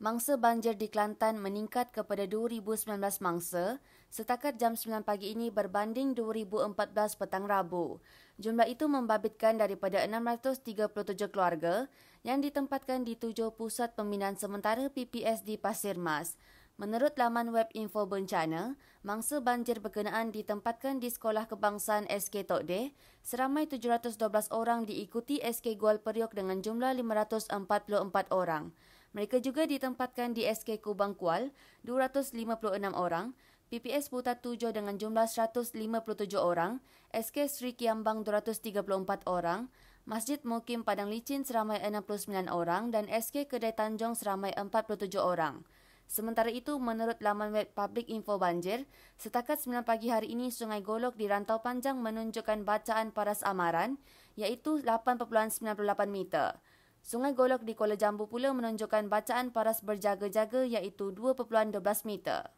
mangsa banjir di Kelantan meningkat kepada 2019 mangsa setakat jam 9 pagi ini berbanding 2014 petang Rabu. Jumlah itu membabitkan daripada 637 keluarga yang ditempatkan di tujuh pusat pembinaan sementara PPS di Pasir Mas. Menurut laman web info bencana, mangsa banjir berkenaan ditempatkan di Sekolah Kebangsaan SK Tokde, seramai 712 orang diikuti SK Gual Periok dengan jumlah 544 orang. Mereka juga ditempatkan di SK Kubang Kual, 256 orang, PPS Putat 7 dengan jumlah 157 orang, SK Sri Kiambang 234 orang, Masjid Mukim Padang Licin seramai 69 orang dan SK Kedai Tanjong seramai 47 orang. Sementara itu, menurut laman web Public Info Banjir, setakat 9 pagi hari ini Sungai Golok di Rantau Panjang menunjukkan bacaan paras amaran iaitu 8.98 meter. Sungai Golok di Kuala Jambu pula menunjukkan bacaan paras berjaga-jaga iaitu 2.12 meter.